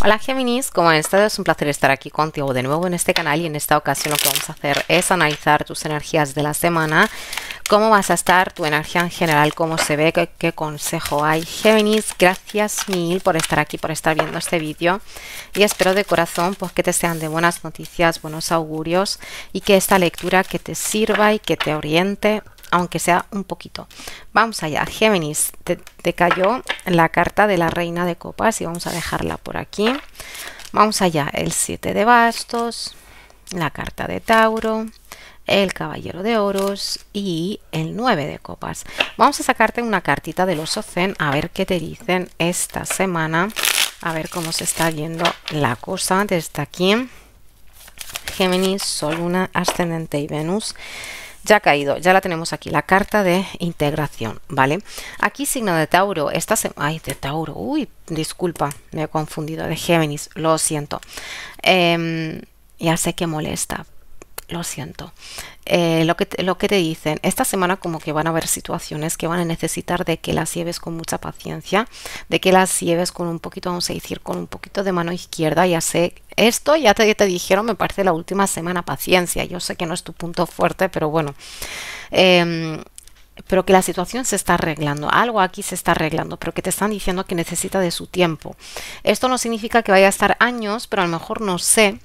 Hola Géminis, como estado Es un placer estar aquí contigo de nuevo en este canal y en esta ocasión lo que vamos a hacer es analizar tus energías de la semana, cómo vas a estar, tu energía en general, cómo se ve, qué, consejo hay. Géminis, gracias mil por estar aquí, por estar viendo este vídeo y espero de corazón pues, que te sean de buenas noticias, buenos augurios y que esta lectura que te sirva y que te oriente aunque sea un poquito. Vamos allá, Géminis, te, cayó la carta de la reina de copas y vamos a dejarla por aquí. Vamos allá, el 7 de bastos, la carta de Tauro, el caballero de oros y el 9 de copas. Vamos a sacarte una cartita del oso zen a ver qué te dicen esta semana, a ver cómo se está yendo la cosa desde aquí. Géminis, Sol, Luna, Ascendente y Venus ya ha caído, ya la tenemos aquí, la carta de integración, ¿vale? Aquí signo de Tauro, esta semana, ay, de Tauro, uy, disculpa, me he confundido, de Géminis, lo siento. Em, ya sé que molesta, lo siento. Eh, lo, que te, lo que te dicen, esta semana como que van a haber situaciones que van a necesitar de que las lleves con mucha paciencia, de que las lleves con un poquito, vamos a decir, con un poquito de mano izquierda, ya sé, esto ya te, te dijeron, me parece la última semana, paciencia, yo sé que no es tu punto fuerte, pero bueno. Em, pero que la situación se está arreglando, algo aquí se está arreglando, pero que te están diciendo que necesita de su tiempo. Esto no significa que vaya a estar años, pero a lo mejor no sé,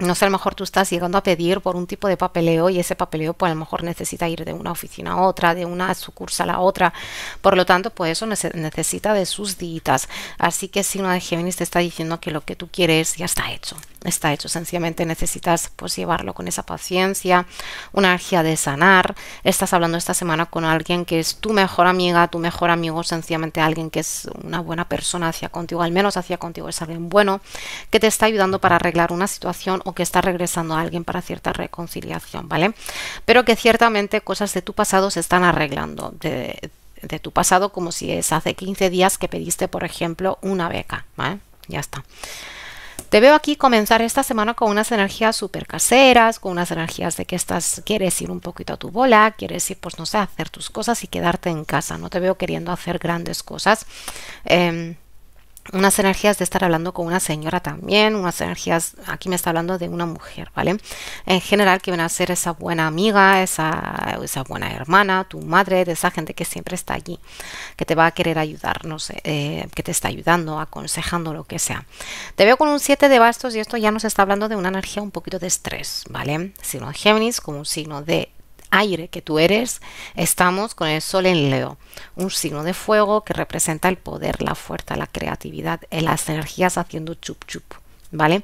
no sé, a lo mejor tú estás llegando a pedir por un tipo de papeleo y ese papeleo pues a lo mejor necesita ir de una oficina a otra, de una sucursal a la otra, por lo tanto pues eso necesita de sus ditas, así que si signo de Géminis te está diciendo que lo que tú quieres ya está hecho, está hecho, sencillamente necesitas pues llevarlo con esa paciencia, una energía de sanar, estás hablando esta semana con alguien que es tu mejor amiga, tu mejor amigo, sencillamente alguien que es una buena persona hacia contigo, al menos hacia contigo es alguien bueno, que te está ayudando para arreglar una situación que está regresando a alguien para cierta reconciliación, ¿vale? Pero que ciertamente cosas de tu pasado se están arreglando, de, tu pasado como si es hace 15 días que pediste, por ejemplo, una beca, ¿vale? Ya está. Te veo aquí comenzar esta semana con unas energías súper caseras, con unas energías de que estás, quieres ir un poquito a tu bola, quieres ir, pues no sé, hacer tus cosas y quedarte en casa. No te veo queriendo hacer grandes cosas. Em, unas energías de estar hablando con una señora también, unas energías, aquí me está hablando de una mujer, ¿vale? En general que van a ser esa buena amiga, esa, esa buena hermana, tu madre, de esa gente que siempre está allí, que te va a querer ayudar, no sé, eh, que te está ayudando, aconsejando, lo que sea. Te veo con un 7 de bastos y esto ya nos está hablando de una energía un poquito de estrés, ¿vale? Signo de Géminis como un signo de aire que tú eres, estamos con el sol en Leo, un signo de fuego que representa el poder, la fuerza, la creatividad, eh, las energías haciendo chup chup, ¿vale?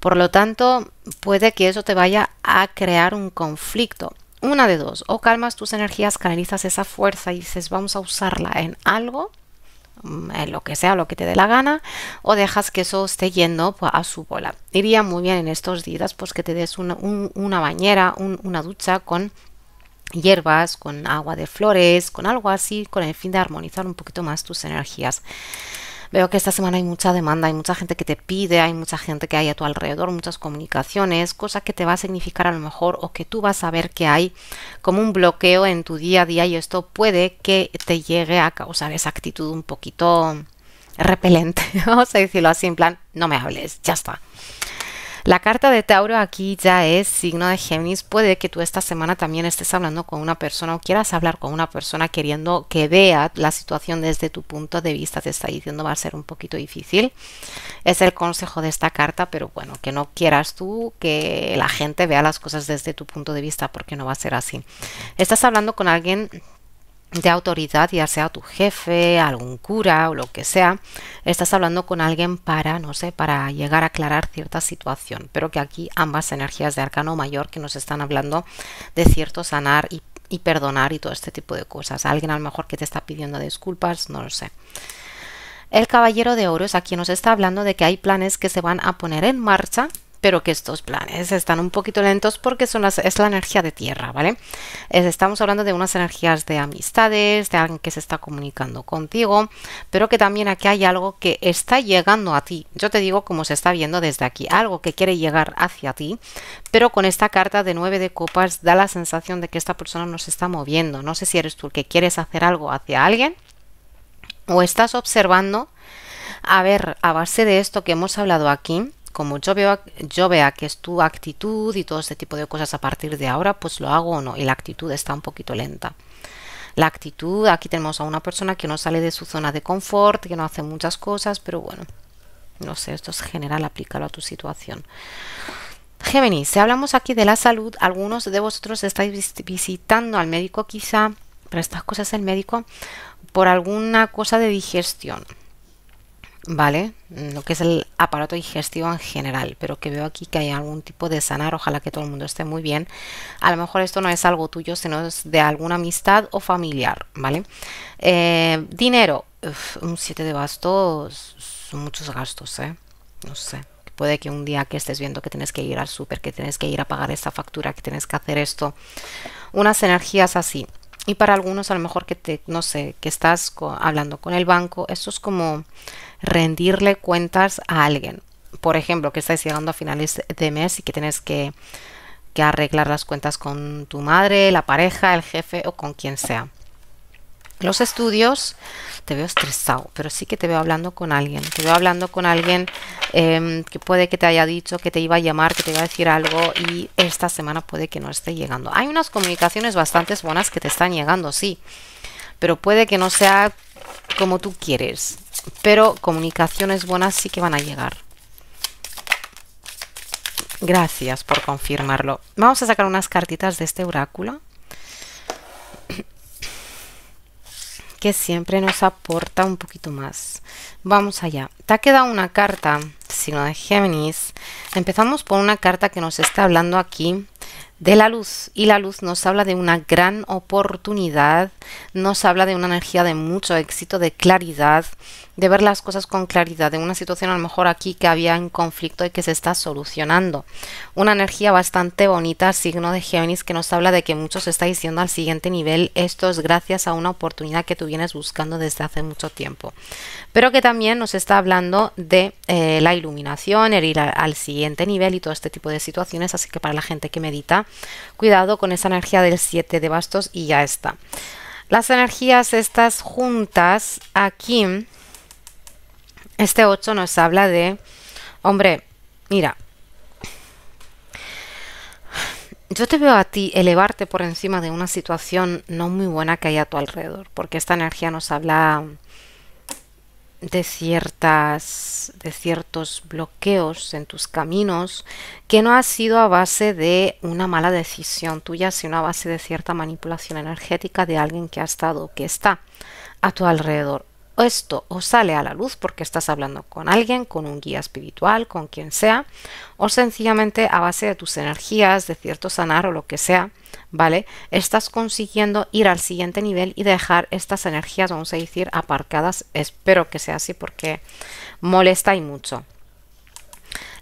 Por lo tanto, puede que eso te vaya a crear un conflicto. Una de dos, o calmas tus energías, canalizas esa fuerza y dices vamos a usarla en algo Mm, eh, lo que sea, lo que te dé la gana, o dejas que eso esté yendo pues, a su bola. Iría muy bien en estos días pues que te des una, bañera, una ducha con hierbas, con agua de flores, con algo así, con el fin de armonizar un poquito más tus energías. Veo que esta semana hay mucha demanda, hay mucha gente que te pide, hay mucha gente que hay a tu alrededor, muchas comunicaciones, cosa que te va a significar a lo mejor o que tú vas a ver que hay como un bloqueo en tu día a día y esto puede que te llegue a causar esa actitud un poquito repelente, vamos a decirlo así, en plan, no me hables, ya está. La carta de Tauro aquí ya es signo de Géminis. Puede que tú esta semana también estés hablando con una persona o quieras hablar con una persona queriendo que vea la situación desde tu punto de vista. Te está diciendo va a ser un poquito difícil. Es el consejo de esta carta, pero bueno, que no quieras tú que la gente vea las cosas desde tu punto de vista porque no va a ser así. Estás hablando con alguien de autoridad, ya sea tu jefe, algún cura o lo que sea, estás hablando con alguien para, no sé, para llegar a aclarar cierta situación, pero que aquí ambas energías de arcano mayor que nos están hablando de cierto sanar y, perdonar y todo este tipo de cosas. Alguien a lo mejor que te está pidiendo disculpas, no lo sé. El caballero de oros aquí nos está hablando de que hay planes que se van a poner en marcha pero que estos planes están un poquito lentos porque son es la energía de tierra, ¿vale? Estamos hablando de unas energías de amistades, de alguien que se está comunicando contigo, pero que también aquí hay algo que está llegando a ti. Yo te digo como se está viendo desde aquí, algo que quiere llegar hacia ti, pero con esta carta de nueve de copas da la sensación de que esta persona nos está moviendo. No sé si eres tú el que quieres hacer algo hacia alguien o estás observando. A ver, a base de esto que hemos hablado aquí, como yo, veo, yo vea que es tu actitud y todo este tipo de cosas a partir de ahora, pues lo hago o no. Y la actitud está un poquito lenta. La actitud, aquí tenemos a una persona que no sale de su zona de confort, que no hace muchas cosas, pero bueno, no sé, esto es general, aplícalo a tu situación. Géminis, si hablamos aquí de la salud, algunos de vosotros estáis visitando al médico quizá, para estas cosas el médico, por alguna cosa de digestión. ¿vale? Mm, lo que es el aparato digestivo en general, pero que veo aquí que hay algún tipo de sanar, ojalá que todo el mundo esté muy bien. A lo mejor esto no es algo tuyo, sino es de alguna amistad o familiar, ¿vale? Eh, dinero, un 7 de bastos, son muchos gastos, ¿eh? No sé. Puede que un día que estés viendo que tienes que ir al súper, que tienes que ir a pagar esta factura, que tienes que hacer esto, unas energías así. Y para algunos a lo mejor que te, no sé, que estás hablando con el banco, esto es como rendirle cuentas a alguien. Por ejemplo, que estáis llegando a finales de mes y que tienes que, arreglar las cuentas con tu madre, la pareja, el jefe o con quien sea. Los estudios, te veo estresado, pero sí que te veo hablando con alguien. Te veo hablando con alguien em, que puede que te haya dicho que te iba a llamar, que te iba a decir algo y esta semana puede que no esté llegando. Hay unas comunicaciones bastante buenas que te están llegando, sí, pero puede que no sea como tú quieres. Pero comunicaciones buenas sí que van a llegar. Gracias por confirmarlo. Vamos a sacar unas cartitas de este oráculo. Que siempre nos aporta un poquito más. Vamos allá. Te ha quedado una carta, signo de Géminis. Empezamos por una carta que nos está hablando aquí de la luz y la luz nos habla de una gran oportunidad, nos habla de una energía de mucho éxito, de claridad, de ver las cosas con claridad, de una situación a lo mejor aquí que había en conflicto y que se está solucionando. Una energía bastante bonita, signo de Géminis, que nos habla de que muchos estáis yendo al siguiente nivel, esto es gracias a una oportunidad que tú vienes buscando desde hace mucho tiempo, pero que también nos está hablando de eh, la iluminación, el ir al siguiente nivel y todo este tipo de situaciones, así que para la gente que medita, Cuidado con esa energía del 7 de bastos y ya está. Las energías estas juntas aquí, este 8 nos habla de, hombre, mira, yo te veo a ti elevarte por encima de una situación no muy buena que hay a tu alrededor, porque esta energía nos habla de ciertas de ciertos bloqueos en tus caminos que no ha sido a base de una mala decisión tuya sino a base de cierta manipulación energética de alguien que ha estado que está a tu alrededor esto o sale a la luz porque estás hablando con alguien, con un guía espiritual, con quien sea, o sencillamente a base de tus energías, de cierto sanar o lo que sea, ¿vale? Estás consiguiendo ir al siguiente nivel y dejar estas energías, vamos a decir, aparcadas. Espero que sea así porque molesta y mucho.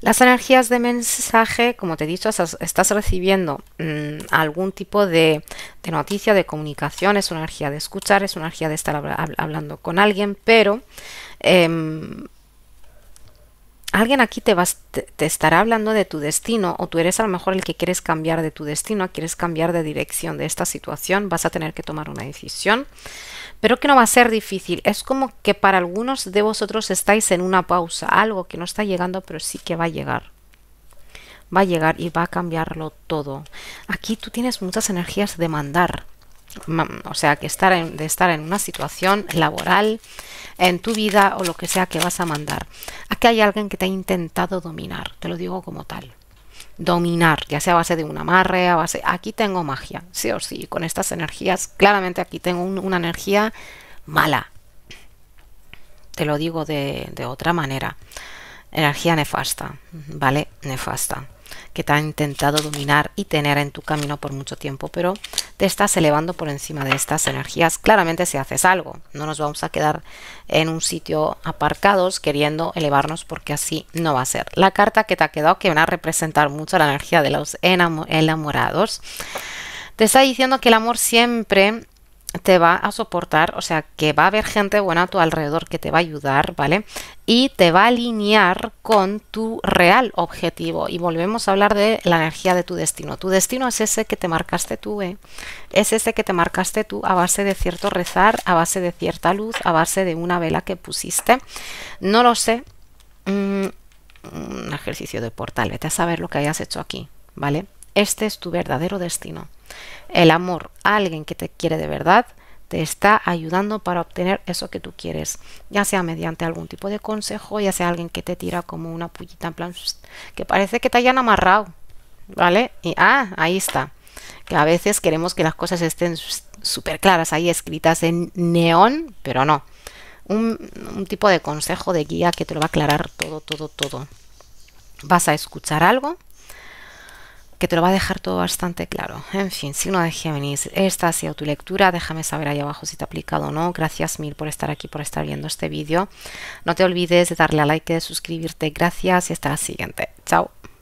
Las energías de mensaje, como te he dicho, estás recibiendo mm, algún tipo de, noticia, de comunicación, es una energía de escuchar, es una energía de estar hablando con alguien, pero em, alguien aquí te, estará hablando de tu destino o tú eres a lo mejor el que quieres cambiar de tu destino, quieres cambiar de dirección de esta situación, vas a tener que tomar una decisión, pero que no va a ser difícil. Es como que para algunos de vosotros estáis en una pausa, algo que no está llegando, pero sí que va a llegar va a llegar y va a cambiarlo todo. Aquí tú tienes muchas energías de mandar o sea, que estar en, de estar en una situación laboral, en tu vida o lo que sea que vas a mandar. Aquí hay alguien que te ha intentado dominar, te lo digo como tal. Dominar, ya sea a base de un amarre, a base... Aquí tengo magia, sí o sí, con estas energías, claramente aquí tengo una energía mala. Te lo digo de otra manera. Energía nefasta, ¿vale? Nefasta que te ha intentado dominar y tener en tu camino por mucho tiempo, pero te estás elevando por encima de estas energías. Claramente si haces algo, no nos vamos a quedar en un sitio aparcados queriendo elevarnos porque así no va a ser. La carta que te ha quedado que va a representar mucho la energía de los enamorados. Te está diciendo que el amor siempre te va a soportar, o sea, que va a haber gente buena a tu alrededor que te va a ayudar, ¿vale? Y te va a alinear con tu real objetivo. Y volvemos a hablar de la energía de tu destino. Tu destino es ese que te marcaste tú, ¿eh? Es ese que te marcaste tú a base de cierto rezar, a base de cierta luz, a base de una vela que pusiste. No lo sé. Mm, un ejercicio de portal, vete a saber lo que hayas hecho aquí, ¿vale? Este es tu verdadero destino. El amor alguien que te quiere de verdad te está ayudando para obtener eso que tú quieres, ya sea mediante algún tipo de consejo, ya sea alguien que te tira como una pullita en plan que parece que te hayan amarrado, ¿vale? Y ah, ahí está. Que a veces queremos que las cosas estén súper claras ahí escritas en neón, pero no. Un, un tipo de consejo, de guía que te lo va a aclarar todo, todo, todo. Vas a escuchar algo que te lo va a dejar todo bastante claro. En fin, si signo de Géminis, esta ha sido tu lectura, déjame saber ahí abajo si te ha aplicado o no. Gracias mil por estar aquí, por estar viendo este vídeo. No te olvides de darle a like, de suscribirte. Gracias y hasta la siguiente. Chao.